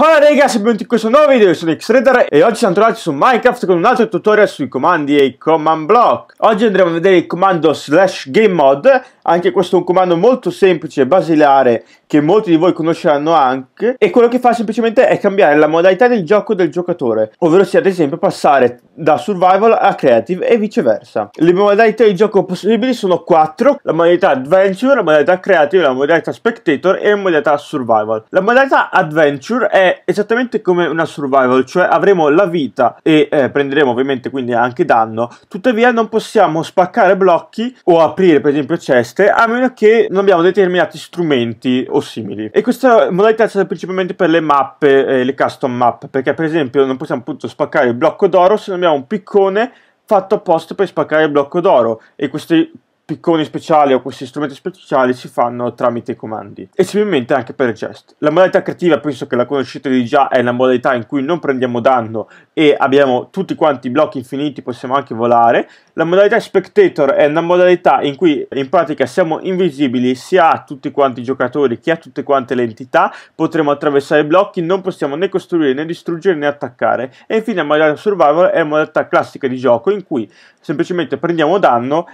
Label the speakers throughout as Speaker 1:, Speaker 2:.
Speaker 1: Ciao ragazzi, e benvenuti in questo nuovo video, io sono XRadar e oggi siamo tornati su Minecraft con un altro tutorial sui comandi e i command block. Oggi andremo a vedere il comando slash game mod anche questo è un comando molto semplice, basilare, che molti di voi conosceranno anche. E quello che fa semplicemente è cambiare la modalità del gioco del giocatore, ovvero sia ad esempio passare da survival a creative e viceversa. Le modalità di gioco possibili sono quattro: la modalità adventure, la modalità creative, la modalità spectator e la modalità survival. La modalità adventure è esattamente come una survival, cioè avremo la vita e eh, prenderemo ovviamente quindi anche danno. Tuttavia non possiamo spaccare blocchi o aprire per esempio chest queste a meno che non abbiamo determinati strumenti o simili. E questa modalità è stata principalmente per le mappe, eh, le custom map, perché per esempio non possiamo appunto spaccare il blocco d'oro se non abbiamo un piccone fatto apposta per spaccare il blocco d'oro e questi picconi speciali o questi strumenti speciali si fanno tramite i comandi e similmente anche per il chest. La modalità creativa penso che la conoscete di già è la modalità in cui non prendiamo danno e abbiamo tutti quanti i blocchi infiniti, possiamo anche volare. La modalità spectator è una modalità in cui in pratica siamo invisibili sia a tutti quanti i giocatori che a tutte quante le entità, potremo attraversare i blocchi, non possiamo né costruire né distruggere né attaccare. E infine la modalità survival è una modalità classica di gioco in cui semplicemente prendiamo danno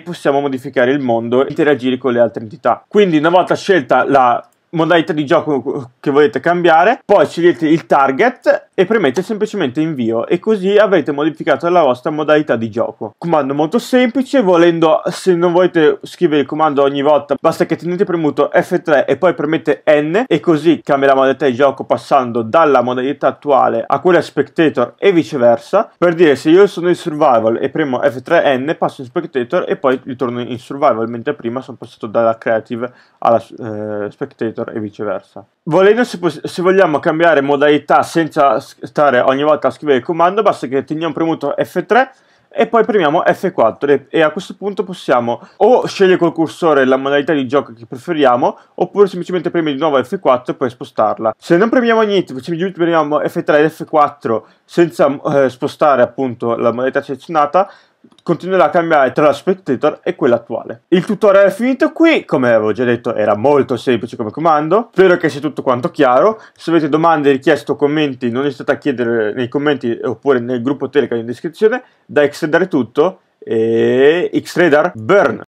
Speaker 1: possiamo modificare il mondo e interagire con le altre entità. Quindi una volta scelta la modalità di gioco che volete cambiare, poi scegliete il target e premete semplicemente invio e così avrete modificato la vostra modalità di gioco. Comando molto semplice, volendo se non volete scrivere il comando ogni volta basta che tenete premuto F3 e poi premete N e così cambia la modalità di gioco passando dalla modalità attuale a quella spectator e viceversa. Per dire se io sono in survival e premo F3N passo in spectator e poi ritorno in survival mentre prima sono passato dalla creative alla eh, spectator Warrior e viceversa. Volendo, se, se, vogliamo cambiare modalità senza stare ogni volta a scrivere il comando, basta che teniamo premuto F3 e poi premiamo F4 e, e a questo punto possiamo o scegliere col cursore la modalità di gioco che preferiamo oppure semplicemente premere di nuovo F4 e poi spostarla. Se non premiamo niente, semplicemente premiamo F3 ed F4 senza eh, spostare appunto la modalità selezionata, continuerà a cambiare tra la spectator e quella attuale. Il tutorial è finito qui, come avevo già detto era molto semplice come comando, spero che sia tutto quanto chiaro, se avete domande, richieste o commenti non esitate a chiedere nei commenti oppure nel gruppo Telegram in descrizione, da Xtradare tutto e Xtradar Burn!